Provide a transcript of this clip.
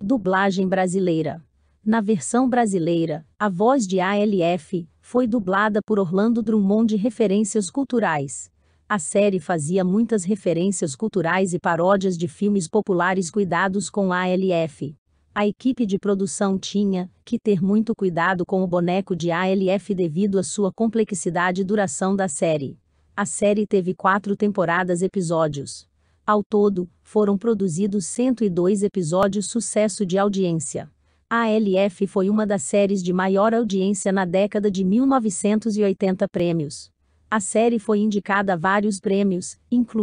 Dublagem brasileira. Na versão brasileira, a voz de ALF foi dublada por Orlando Drummond de referências culturais. A série fazia muitas referências culturais e paródias de filmes populares cuidados com ALF. A equipe de produção tinha que ter muito cuidado com o boneco de ALF devido à sua complexidade e duração da série. A série teve quatro temporadas episódios. Ao todo, foram produzidos 102 episódios sucesso de audiência. A ALF foi uma das séries de maior audiência na década de 1980 prêmios. A série foi indicada a vários prêmios, incluindo